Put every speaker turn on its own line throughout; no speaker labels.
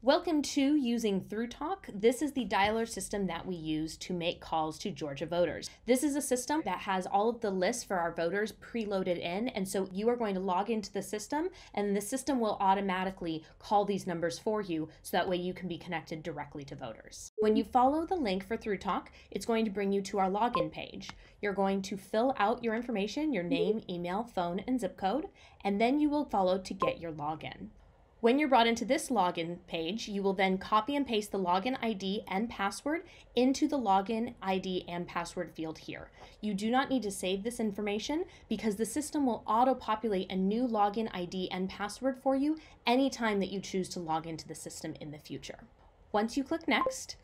Welcome to Using Through Talk. This is the dialer system that we use to make calls to Georgia voters. This is a system that has all of the lists for our voters preloaded in, and so you are going to log into the system, and the system will automatically call these numbers for you so that way you can be connected directly to voters. When you follow the link for Through Talk, it's going to bring you to our login page. You're going to fill out your information, your name, email, phone, and zip code, and then you will follow to get your login. When you're brought into this login page, you will then copy and paste the login ID and password into the login ID and password field here. You do not need to save this information because the system will auto-populate a new login ID and password for you anytime that you choose to log into the system in the future. Once you click Next,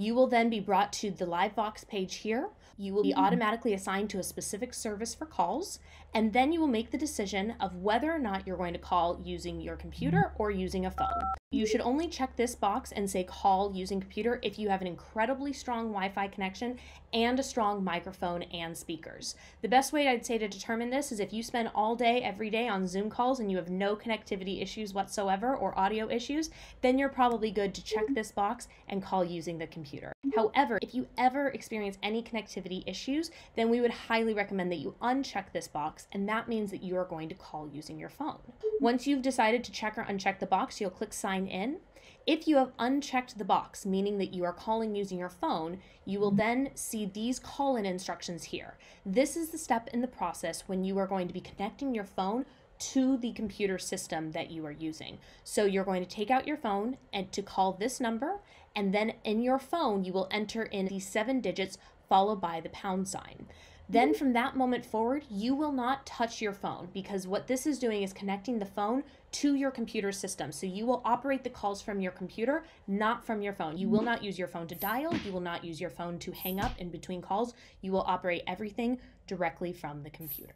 you will then be brought to the LiveVox page here. You will be mm-hmm. automatically assigned to a specific service for calls, and then you will make the decision of whether or not you're going to call using your computer mm-hmm. or using a phone. You should only check this box and say call using computer if you have an incredibly strong Wi-Fi connection and a strong microphone and speakers. The best way I'd say to determine this is if you spend all day every day on Zoom calls and you have no connectivity issues whatsoever or audio issues, then you're probably good to check mm-hmm. this box and call using the computer computer. However, if you ever experience any connectivity issues, then we would highly recommend that you uncheck this box, and that means that you are going to call using your phone. Once you've decided to check or uncheck the box, you'll click sign in. If you have unchecked the box, meaning that you are calling using your phone, you will mm-hmm. then see these call in instructions here. This is the step in the process when you are going to be connecting your phone to the computer system that you are using. So you're going to take out your phone and to call this number, and then in your phone, you will enter in the seven digits followed by the pound sign. Then from that moment forward, you will not touch your phone because what this is doing is connecting the phone to your computer system. So you will operate the calls from your computer, not from your phone. You will mm. not use your phone to dial. You will not use your phone to hang up in between calls. You will operate everything directly from the computer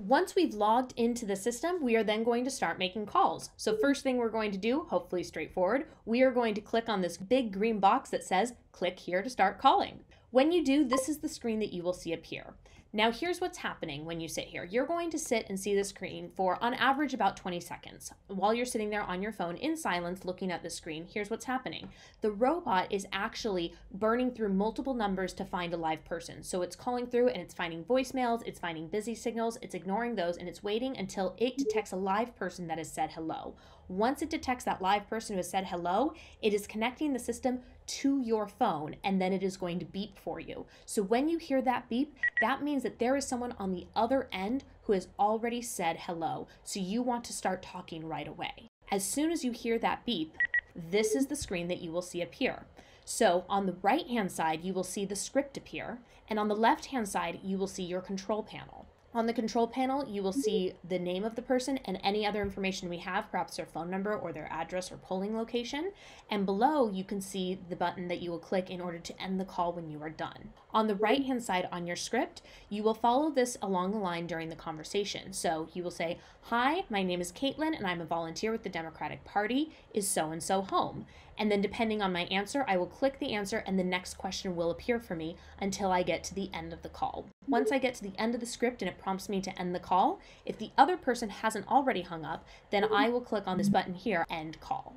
once we've logged into the system, we are then going to start making calls. So first thing we're going to do, hopefully straightforward, we are going to click on this big green box that says click here to start calling. When you do, this is the screen that you will see appear. Now, here's what's happening when you sit here. You're going to sit and see the screen for, on average, about 20 seconds. While you're sitting there on your phone in silence looking at the screen, here's what's happening. The robot is actually burning through multiple numbers to find a live person. So it's calling through and it's finding voicemails, it's finding busy signals, it's ignoring those, and it's waiting until it detects a live person that has said hello. Once it detects that live person who has said hello, it is connecting the system to your phone and then it is going to beep for you. So when you hear that beep, that means that there is someone on the other end who has already said hello. So you want to start talking right away. As soon as you hear that beep, this is the screen that you will see appear. So on the right hand side, you will see the script appear, and on the left hand side, you will see your control panel. On the control panel, you will see the name of the person and any other information we have, perhaps their phone number or their address or polling location. And below, you can see the button that you will click in order to end the call when you are done. On the right hand side on your script, you will follow this along the line during the conversation. So you will say, Hi, my name is Caitlin, and I'm a volunteer with the Democratic Party. Is so and so home? And then depending on my answer, I will click the answer and the next question will appear for me until I get to the end of the call. Once I get to the end of the script and it prompts me to end the call, if the other person hasn't already hung up, then I will click on this button here, end call.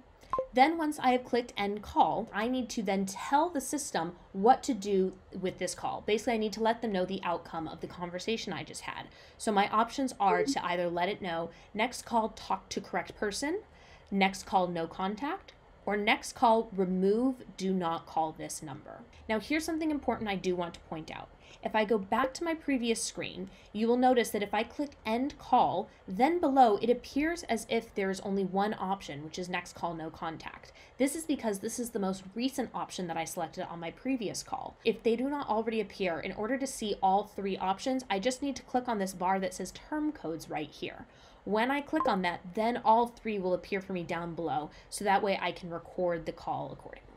Then once I have clicked end call, I need to then tell the system what to do with this call. Basically, I need to let them know the outcome of the conversation I just had. So my options are to either let it know next call talk to correct person, next call no contact, or next call, remove do not call this number. Now here's something important I do want to point out. If I go back to my previous screen, you will notice that if I click end call, then below it appears as if there is only one option, which is next call no contact. This is because this is the most recent option that I selected on my previous call. If they do not already appear, in order to see all three options, I just need to click on this bar that says term codes right here. When I click on that, then all three will appear for me down below. So that way I can record the call accordingly.